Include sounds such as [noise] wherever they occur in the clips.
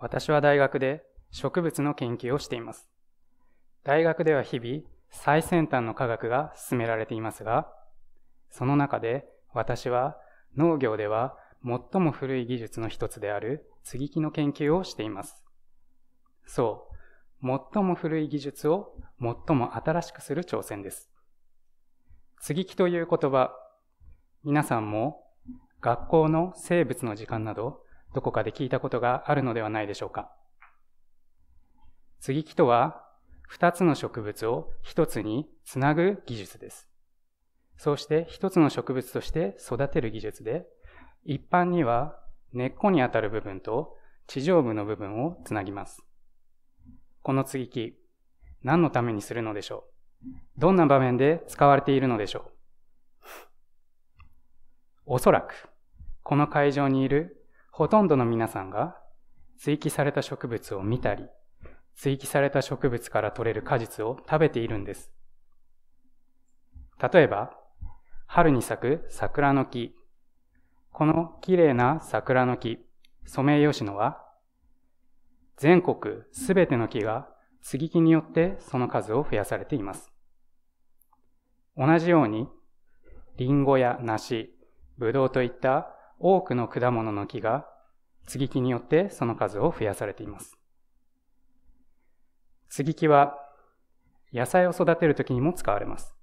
私は大学で植物の研究をしています。大学では日々最先端の科学が進められていますが、その中で私は農業では最も古い技術の一つである接ぎ木の研究をしています。そう、最も古い技術を最も新しくする挑戦です。接ぎ木という言葉、皆さんも学校の生物の時間などどこかで聞いたことがあるのではないでしょうか。接ぎ木とは、二つの植物を一つにつなぐ技術です。そうして一つの植物として育てる技術で、一般には根っこにあたる部分と地上部の部分をつなぎます。この接ぎ木、何のためにするのでしょうどんな場面で使われているのでしょうおそらく、この会場にいるほとんどの皆さんが追記された植物を見たり、追記された植物から取れる果実を食べているんです。例えば、春に咲く桜の木。この綺麗な桜の木、ソメイヨシノは、全国すべての木が接ぎ木によってその数を増やされています。同じように、リンゴや梨、ブドウといった多くの果物の木が接ぎ木によってその数を増やされています。接ぎ木は野菜を育てるときにも使われます。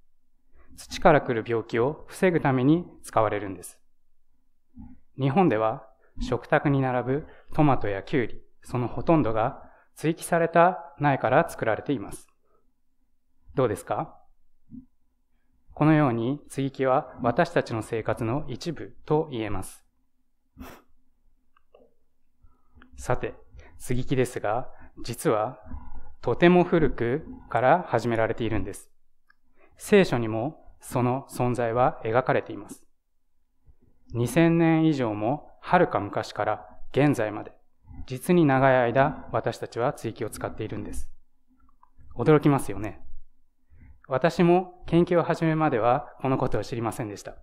土から来る病気を防ぐために使われるんです。日本では食卓に並ぶトマトやキュウリ、そのほとんどが追記された苗から作られています。どうですかこのように接ぎ木は私たちの生活の一部と言えます。[laughs] さて、接ぎ木ですが、実はとても古くから始められているんです。聖書にもその存在は描かれています。2000年以上もはるか昔から現在まで、実に長い間私たちは追記を使っているんです。驚きますよね。私も研究を始めまではこのことを知りませんでした。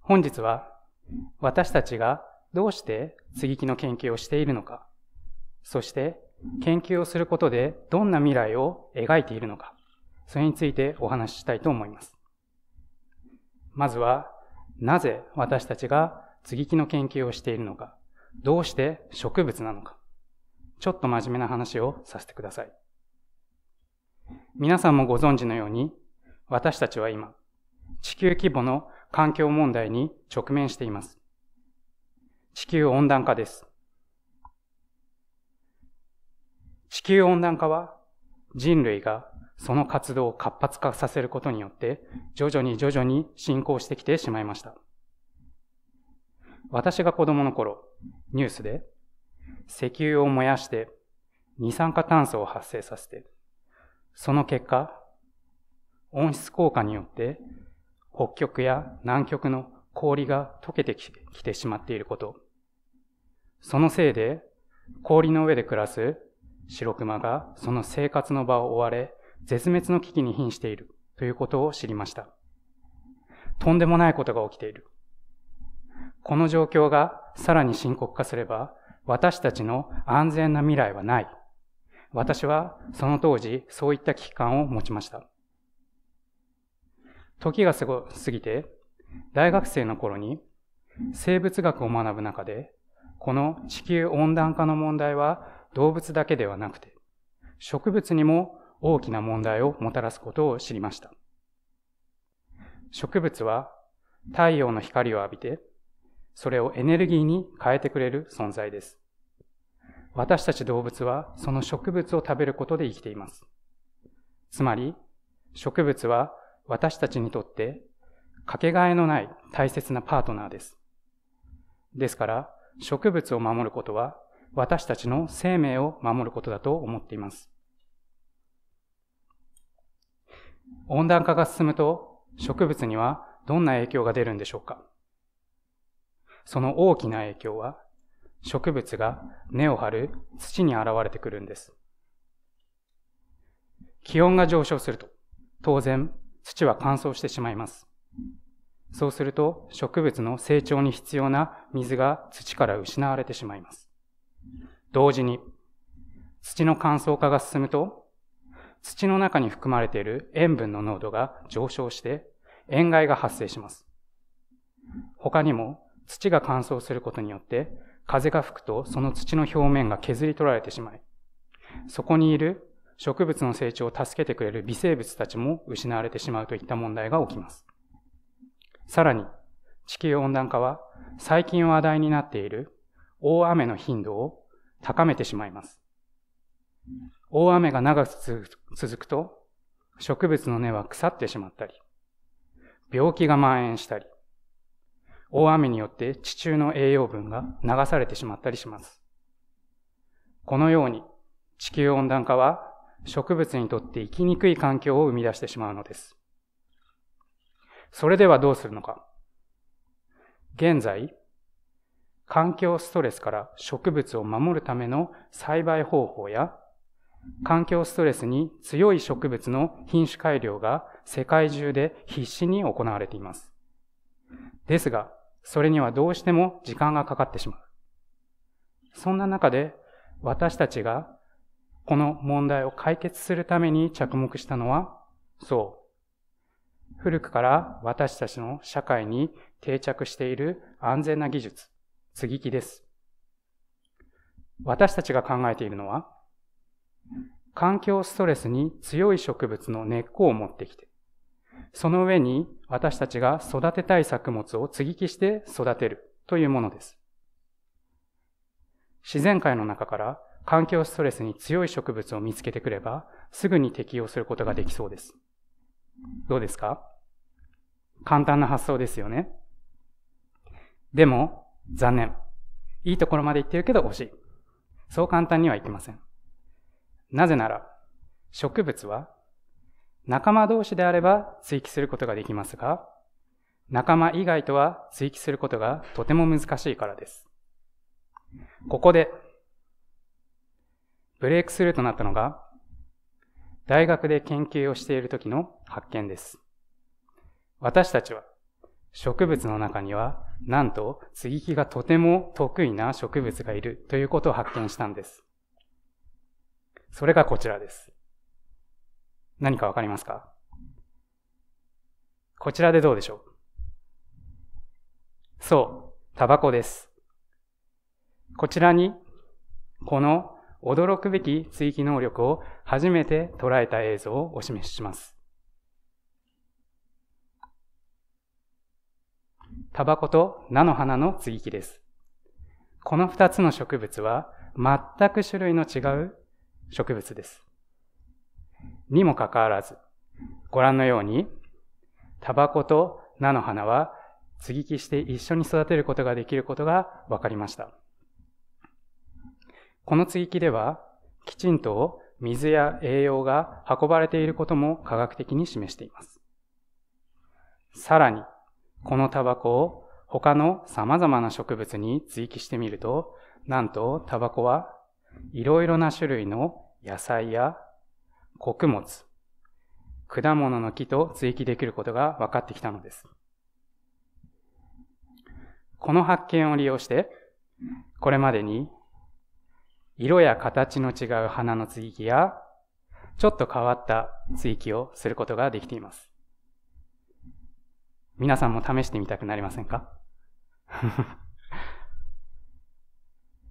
本日は私たちがどうして接ぎ木の研究をしているのか、そして研究をすることでどんな未来を描いているのか、それについてお話ししたいと思います。まずは、なぜ私たちが接ぎ木の研究をしているのか、どうして植物なのか、ちょっと真面目な話をさせてください。皆さんもご存知のように、私たちは今、地球規模の環境問題に直面しています。地球温暖化です。地球温暖化は人類がその活動を活発化させることによって徐々に徐々に進行してきてしまいました。私が子供の頃、ニュースで石油を燃やして二酸化炭素を発生させて、その結果、温室効果によって北極や南極の氷が溶けてきてしまっていること。そのせいで、氷の上で暮らす白熊がその生活の場を追われ、絶滅の危機に瀕しているということを知りました。とんでもないことが起きている。この状況がさらに深刻化すれば、私たちの安全な未来はない。私はその当時そういった危機感を持ちました。時が過ぎて、大学生の頃に生物学を学ぶ中で、この地球温暖化の問題は動物だけではなくて、植物にも大きな問題をもたらすことを知りました。植物は太陽の光を浴びて、それをエネルギーに変えてくれる存在です。私たち動物はその植物を食べることで生きています。つまり、植物は私たちにとってかけがえのない大切なパートナーです。ですから、植物を守ることは私たちの生命を守ることだと思っています。温暖化が進むと植物にはどんな影響が出るんでしょうかその大きな影響は植物が根を張る土に現れてくるんです。気温が上昇すると当然土は乾燥してしまいます。そうすると植物の成長に必要な水が土から失われてしまいます。同時に土の乾燥化が進むと土の中に含まれている塩分の濃度が上昇して塩害が発生します。他にも土が乾燥することによって風が吹くとその土の表面が削り取られてしまいそこにいる植物の成長を助けてくれる微生物たちも失われてしまうといった問題が起きます。さらに、地球温暖化は最近話題になっている大雨の頻度を高めてしまいます。大雨が長く続くと、植物の根は腐ってしまったり、病気が蔓延したり、大雨によって地中の栄養分が流されてしまったりします。このように地球温暖化は植物にとって生きにくい環境を生み出してしまうのです。それではどうするのか。現在、環境ストレスから植物を守るための栽培方法や、環境ストレスに強い植物の品種改良が世界中で必死に行われています。ですが、それにはどうしても時間がかかってしまう。そんな中で私たちがこの問題を解決するために着目したのは、そう。古くから私たちの社会に定着している安全な技術、接ぎ木です。私たちが考えているのは、環境ストレスに強い植物の根っこを持ってきて、その上に私たちが育てたい作物を接ぎ木して育てるというものです。自然界の中から環境ストレスに強い植物を見つけてくれば、すぐに適用することができそうです。どうですか簡単な発想ですよね。でも、残念。いいところまで行ってるけど惜しい。そう簡単にはいきません。なぜなら、植物は仲間同士であれば追記することができますが、仲間以外とは追記することがとても難しいからです。ここでブレイクスルーとなったのが、大学で研究をしている時の発見です。私たちは、植物の中には、なんと、接ぎ木がとても得意な植物がいるということを発見したんです。それがこちらです。何かわかりますかこちらでどうでしょうそう、タバコです。こちらに、この驚くべき追記能力を初めて捉えた映像をお示しします。タバコと菜の花の接ぎ木です。この二つの植物は全く種類の違う植物です。にもかかわらず、ご覧のように、タバコと菜の花は接ぎ木して一緒に育てることができることがわかりました。この追記では、きちんと水や栄養が運ばれていることも科学的に示しています。さらに、このタバコを他の様々な植物に追記してみると、なんとタバコはいろいろな種類の野菜や穀物、果物の木と追記できることが分かってきたのです。この発見を利用して、これまでに色や形の違う花の追記や、ちょっと変わった追記をすることができています。皆さんも試してみたくなりませんか [laughs]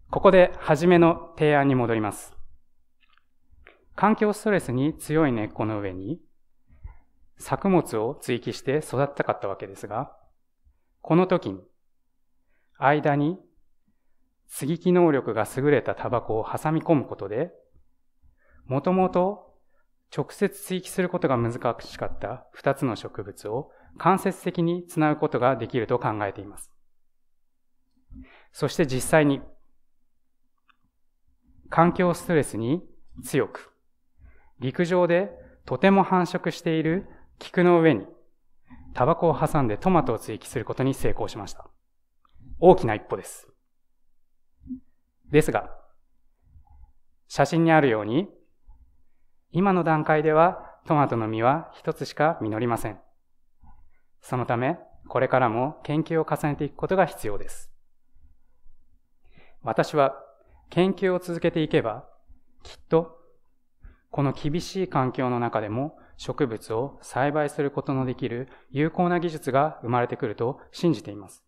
ここで初めの提案に戻ります。環境ストレスに強い根っこの上に作物を追記して育ったかったわけですが、この時に間に接ぎ木能力が優れたタバコを挟み込むことで、もともと直接接ぎ木することが難しかった二つの植物を間接的につなぐことができると考えています。そして実際に、環境ストレスに強く、陸上でとても繁殖している菊の上に、タバコを挟んでトマトを追記することに成功しました。大きな一歩です。ですが、写真にあるように、今の段階ではトマトの実は一つしか実りません。そのため、これからも研究を重ねていくことが必要です。私は研究を続けていけば、きっと、この厳しい環境の中でも植物を栽培することのできる有効な技術が生まれてくると信じています。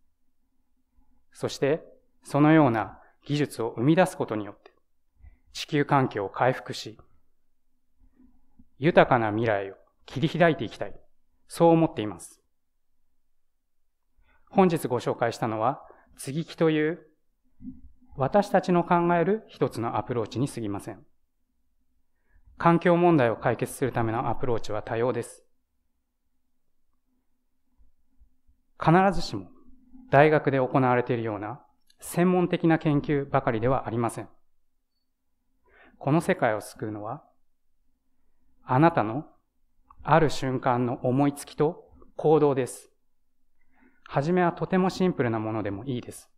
そして、そのような技術を生み出すことによって、地球環境を回復し、豊かな未来を切り開いていきたい。そう思っています。本日ご紹介したのは、接ぎ木という私たちの考える一つのアプローチに過ぎません。環境問題を解決するためのアプローチは多様です。必ずしも大学で行われているような専門的な研究ばかりではありません。この世界を救うのは、あなたのある瞬間の思いつきと行動です。はじめはとてもシンプルなものでもいいです。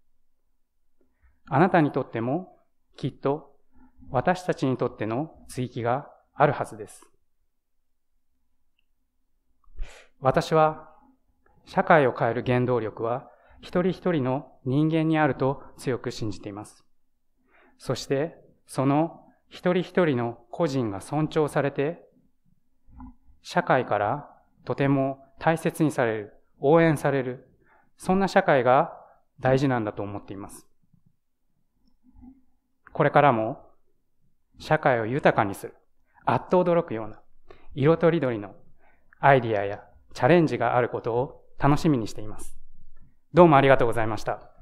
あなたにとっても、きっと私たちにとっての追記があるはずです。私は、社会を変える原動力は、一人一人の人間にあると強く信じています。そして、その一人一人の個人が尊重されて、社会からとても大切にされる、応援される、そんな社会が大事なんだと思っています。これからも社会を豊かにする、あっと驚くような、色とりどりのアイディアやチャレンジがあることを楽しみにしています。どうもありがとうございました。